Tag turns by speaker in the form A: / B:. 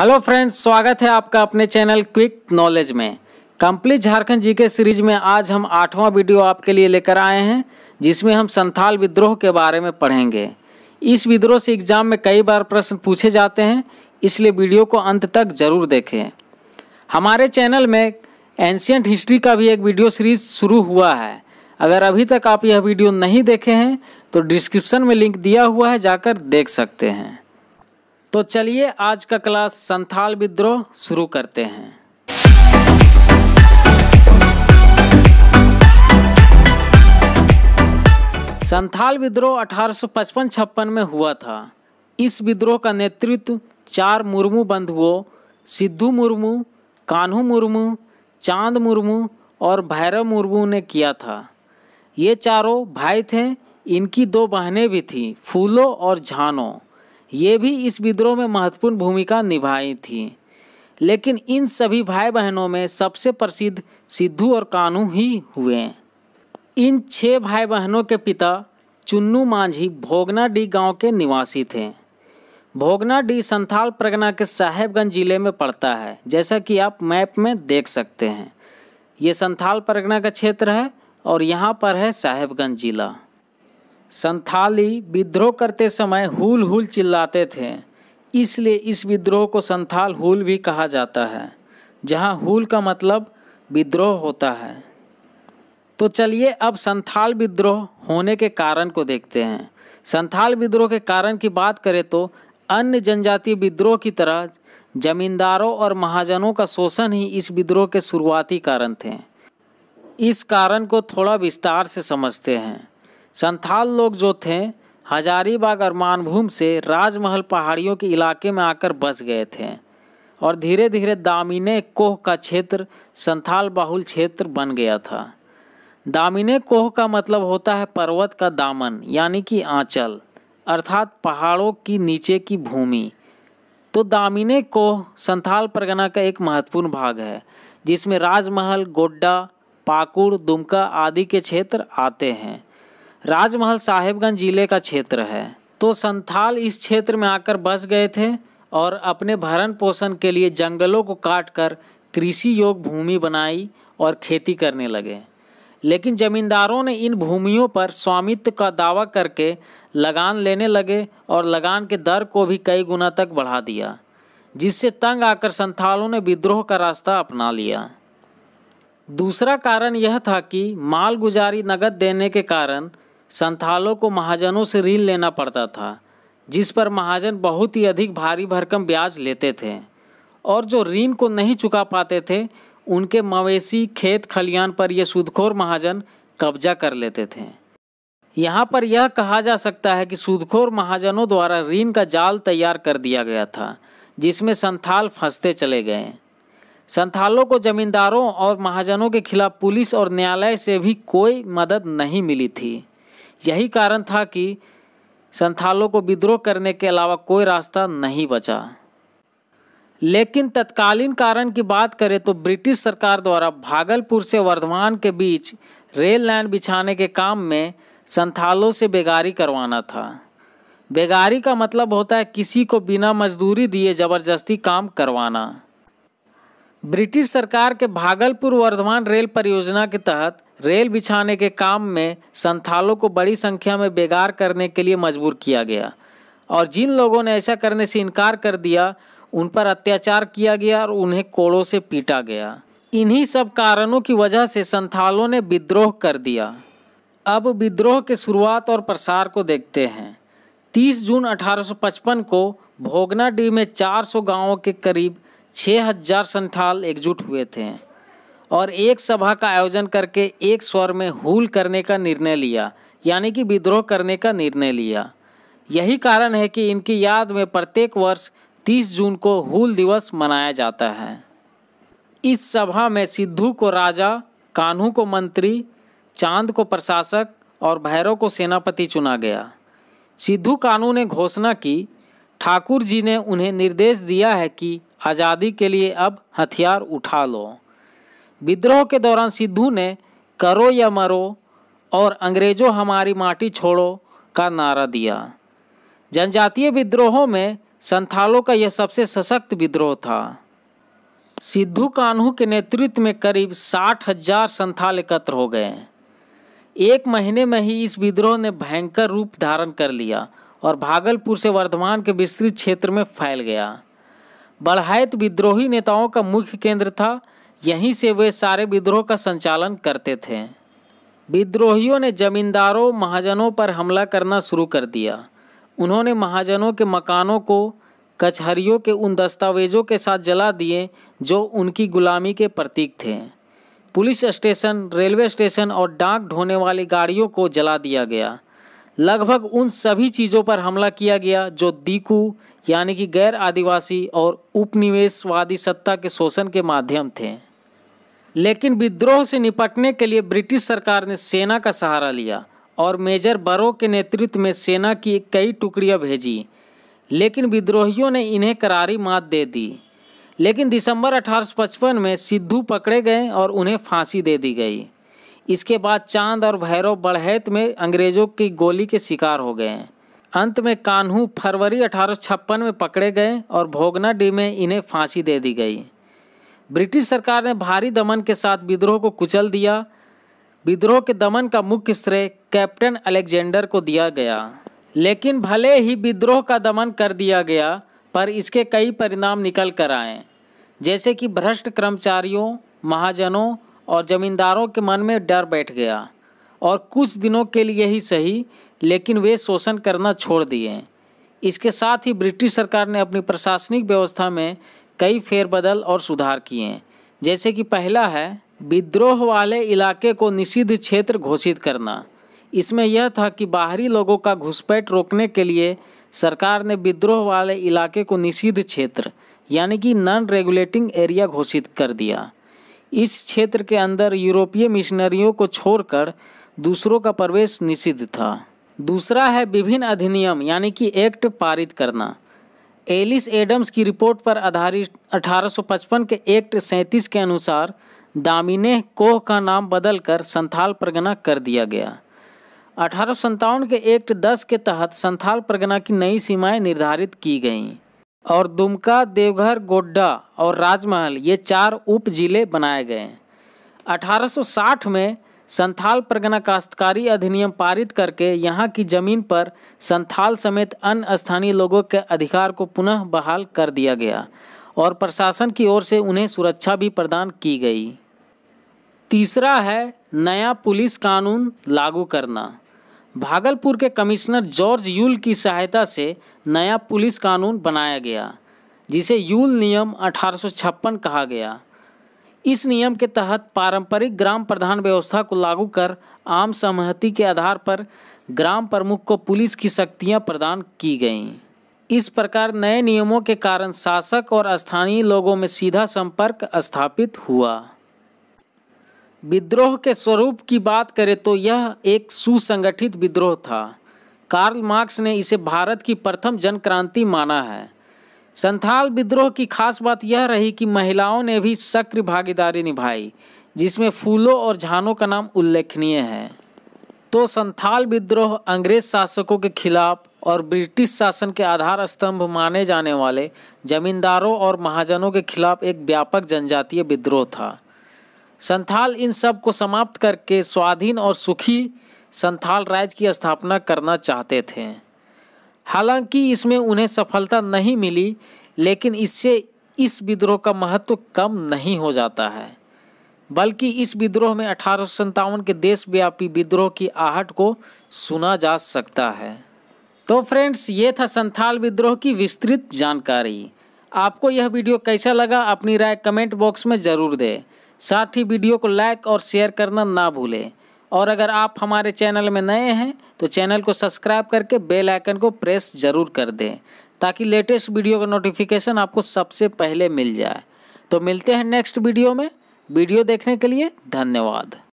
A: hello friends स्वागत है आपका अपने चैनल क्विक नॉलेज में complete Jharkhand G K series में आज हम आठवां वीडियो आपके लिए लेकर आए हैं जिसमें हम संथाल विद्रोह के बारे में पढ़ेंगे इस विद्रोह से एग्जाम में कई बार प्रश्न पूछे जाते हैं इसलिए वीडियो को अंत तक जरूर देखें हमारे चैनल में एंशियंट हिस्ट्री का भी एक वीडियो सीरीज शुरू हुआ है अगर अभी तक आप यह वीडियो नहीं देखे हैं तो डिस्क्रिप्शन में लिंक दिया हुआ है जाकर देख सकते हैं तो चलिए आज का क्लास संथाल विद्रोह शुरू करते हैं संथाल विद्रोह 1855 सौ में हुआ था इस विद्रोह का नेतृत्व चार मुर्मू बंधुओं सिद्धू मुर्मू कान्हू मुर्मू चांद मुर्मू और भैरव मुर्मू ने किया था ये चारों भाई थे इनकी दो बहनें भी थीं फूलो और झानो ये भी इस विद्रोह में महत्वपूर्ण भूमिका निभाई थी लेकिन इन सभी भाई बहनों में सबसे प्रसिद्ध सिद्धू और कानू ही हुए इन छः भाई बहनों के पिता चुन्नू मांझी डी गांव के निवासी थे डी संथाल प्रगना के साहेबगंज जिले में पड़ता है जैसा कि आप मैप में देख सकते हैं ये संथाल परगना का क्षेत्र है और यहाँ पर है साहेबगंज जिला संथाली विद्रोह करते समय हुल हुल चिल्लाते थे इसलिए इस विद्रोह को संथाल हुल भी कहा जाता है जहाँ हुल का मतलब विद्रोह होता है तो चलिए अब संथाल विद्रोह होने के कारण को देखते हैं संथाल विद्रोह के कारण की बात करें तो अन्य जनजातीय विद्रोह की तरह जमींदारों और महाजनों का शोषण ही इस विद्रोह के शुरुआती कारण थे इस कारण को थोड़ा विस्तार से समझते हैं संथाल लोग जो थे हजारीबाग और मानभूम से राजमहल पहाड़ियों के इलाके में आकर बस गए थे और धीरे धीरे दामिने कोह का क्षेत्र संथाल बाहुल क्षेत्र बन गया था दामिने कोह का मतलब होता है पर्वत का दामन यानी कि आंचल अर्थात पहाड़ों की नीचे की भूमि तो दामिने कोह संथाल परगना का एक महत्वपूर्ण भाग है जिसमें राजमहल गोड्डा पाकुड़ दुमका आदि के क्षेत्र आते हैं राजमहल साहेबगंज जिले का क्षेत्र है तो संथाल इस क्षेत्र में आकर बस गए थे और अपने भरण पोषण के लिए जंगलों को काट कर कृषि योग भूमि बनाई और खेती करने लगे लेकिन जमींदारों ने इन भूमियों पर स्वामित्व का दावा करके लगान लेने लगे और लगान के दर को भी कई गुना तक बढ़ा दिया जिससे तंग आकर संथालों ने विद्रोह का रास्ता अपना लिया दूसरा कारण यह था कि मालगुजारी नगद देने के कारण संथालों को महाजनों से ऋण लेना पड़ता था जिस पर महाजन बहुत ही अधिक भारी भरकम ब्याज लेते थे और जो ऋण को नहीं चुका पाते थे उनके मवेशी खेत खलियान पर ये सुदखोर महाजन कब्जा कर लेते थे यहाँ पर यह कहा जा सकता है कि सूदखोर महाजनों द्वारा ऋण का जाल तैयार कर दिया गया था जिसमें संथाल फंसते चले गए संथालों को जमींदारों और महाजनों के खिलाफ पुलिस और न्यायालय से भी कोई मदद नहीं मिली थी यही कारण था कि संथालों को विद्रोह करने के अलावा कोई रास्ता नहीं बचा लेकिन तत्कालीन कारण की बात करें तो ब्रिटिश सरकार द्वारा भागलपुर से वर्धमान के बीच रेल लाइन बिछाने के काम में संथालों से बेगारी करवाना था बेगारी का मतलब होता है किसी को बिना मजदूरी दिए जबरदस्ती काम करवाना ब्रिटिश सरकार के भागलपुर वर्धमान रेल परियोजना के तहत रेल बिछाने के काम में संथालों को बड़ी संख्या में बेगार करने के लिए मजबूर किया गया और जिन लोगों ने ऐसा करने से इनकार कर दिया उन पर अत्याचार किया गया और उन्हें कोड़ों से पीटा गया इन्हीं सब कारणों की वजह से संथालों ने विद्रोह कर दिया अब विद्रोह के शुरुआत और प्रसार को देखते हैं 30 जून 1855 को भोगनाडीह में 400 गांवों के करीब 6000 संथाल एकजुट हुए थे और एक सभा का आयोजन करके एक स्वर में हुल करने का निर्णय लिया यानी कि विद्रोह करने का निर्णय लिया यही कारण है कि इनकी याद में प्रत्येक वर्ष 30 जून को हुल दिवस मनाया जाता है इस सभा में सिद्धू को राजा कान्हू को मंत्री चांद को प्रशासक और भैरव को सेनापति चुना गया सिद्धू कानू ने घोषणा की ठाकुर जी ने उन्हें निर्देश दिया है कि आज़ादी के लिए अब हथियार उठा लो विद्रोह के दौरान सिद्धू ने करो या मरो और अंग्रेजों हमारी माटी छोड़ो का नारा दिया जनजातीय विद्रोहों में संथालों का यह सबसे सशक्त विद्रोह था सिद्धू कान्हू के नेतृत्व में करीब साठ हजार संथाल एकत्र हो गए एक महीने में ही इस विद्रोह ने भयंकर रूप धारण कर लिया और भागलपुर से वर्धमान के विस्तृत क्षेत्र में फैल गया बढ़ायत विद्रोही नेताओं का मुख्य केंद्र था यहीं से वे सारे विद्रोह का संचालन करते थे विद्रोहियों ने जमींदारों महाजनों पर हमला करना शुरू कर दिया उन्होंने महाजनों के मकानों को कचहरियों के उन दस्तावेजों के साथ जला दिए जो उनकी गुलामी के प्रतीक थे पुलिस स्टेशन रेलवे स्टेशन और डाक ढोने वाली गाड़ियों को जला दिया गया लगभग उन सभी चीज़ों पर हमला किया गया जो दीकू यानी कि गैर आदिवासी और उपनिवेशवादी सत्ता के शोषण के माध्यम थे लेकिन विद्रोह से निपटने के लिए ब्रिटिश सरकार ने सेना का सहारा लिया और मेजर बरो के नेतृत्व में सेना की कई टुकड़ियां भेजी लेकिन विद्रोहियों ने इन्हें करारी मात दे दी लेकिन दिसंबर 1855 में सिद्धू पकड़े गए और उन्हें फांसी दे दी गई इसके बाद चांद और भैरव बढ़ैत में अंग्रेज़ों की गोली के शिकार हो गए अंत में कान्हू फरवरी अठारह में पकड़े गए और डी में इन्हें फांसी दे दी गई ब्रिटिश सरकार ने भारी दमन के साथ विद्रोह को कुचल दिया विद्रोह के दमन का मुख्य श्रेय कैप्टन अलेक्जेंडर को दिया गया लेकिन भले ही विद्रोह का दमन कर दिया गया पर इसके कई परिणाम निकल कर आए जैसे कि भ्रष्ट कर्मचारियों महाजनों और जमींदारों के मन में डर बैठ गया और कुछ दिनों के लिए ही सही लेकिन वे शोषण करना छोड़ दिए इसके साथ ही ब्रिटिश सरकार ने अपनी प्रशासनिक व्यवस्था में कई फेरबदल और सुधार किए हैं जैसे कि पहला है विद्रोह वाले इलाके को निषिद्ध क्षेत्र घोषित करना इसमें यह था कि बाहरी लोगों का घुसपैठ रोकने के लिए सरकार ने विद्रोह वाले इलाके को निषिद्ध क्षेत्र यानी कि नॉन रेगुलेटिंग एरिया घोषित कर दिया इस क्षेत्र के अंदर यूरोपीय मिशनरियों को छोड़कर दूसरों का प्रवेश निषिद्ध था दूसरा है विभिन्न अधिनियम यानी कि एक्ट पारित करना एलिस एडम्स की रिपोर्ट पर आधारित 1855 के एक्ट सैंतीस के अनुसार दामिने कोह का नाम बदलकर संथाल परगना कर दिया गया अठारह के एक्ट 10 के तहत संथाल परगना की नई सीमाएं निर्धारित की गईं और दुमका देवघर गोड्डा और राजमहल ये चार उप जिले बनाए गए 1860 में संथाल परगना काश्तकारी अधिनियम पारित करके यहाँ की जमीन पर संथाल समेत अन्य स्थानीय लोगों के अधिकार को पुनः बहाल कर दिया गया और प्रशासन की ओर से उन्हें सुरक्षा भी प्रदान की गई तीसरा है नया पुलिस कानून लागू करना भागलपुर के कमिश्नर जॉर्ज यूल की सहायता से नया पुलिस कानून बनाया गया जिसे यूल नियम अठारह कहा गया इस नियम के तहत पारंपरिक ग्राम प्रधान व्यवस्था को लागू कर आम सहमति के आधार पर ग्राम प्रमुख को पुलिस की शक्तियां प्रदान की गईं इस प्रकार नए नियमों के कारण शासक और स्थानीय लोगों में सीधा संपर्क स्थापित हुआ विद्रोह के स्वरूप की बात करें तो यह एक सुसंगठित विद्रोह था कार्ल मार्क्स ने इसे भारत की प्रथम जनक्रांति माना है संथाल विद्रोह की खास बात यह रही कि महिलाओं ने भी सक्रिय भागीदारी निभाई जिसमें फूलों और झानों का नाम उल्लेखनीय है तो संथाल विद्रोह अंग्रेज शासकों के खिलाफ और ब्रिटिश शासन के आधार स्तंभ माने जाने वाले जमींदारों और महाजनों के खिलाफ एक व्यापक जनजातीय विद्रोह था संथाल इन सब को समाप्त करके स्वाधीन और सुखी संथाल राज्य की स्थापना करना चाहते थे हालांकि इसमें उन्हें सफलता नहीं मिली लेकिन इससे इस विद्रोह का महत्व कम नहीं हो जाता है बल्कि इस विद्रोह में अठारह के देशव्यापी विद्रोह की आहट को सुना जा सकता है तो फ्रेंड्स ये था संथाल विद्रोह की विस्तृत जानकारी आपको यह वीडियो कैसा लगा अपनी राय कमेंट बॉक्स में ज़रूर दें साथ ही वीडियो को लाइक और शेयर करना ना भूलें और अगर आप हमारे चैनल में नए हैं तो चैनल को सब्सक्राइब करके बेल आइकन को प्रेस ज़रूर कर दें ताकि लेटेस्ट वीडियो का नोटिफिकेशन आपको सबसे पहले मिल जाए तो मिलते हैं नेक्स्ट वीडियो में वीडियो देखने के लिए धन्यवाद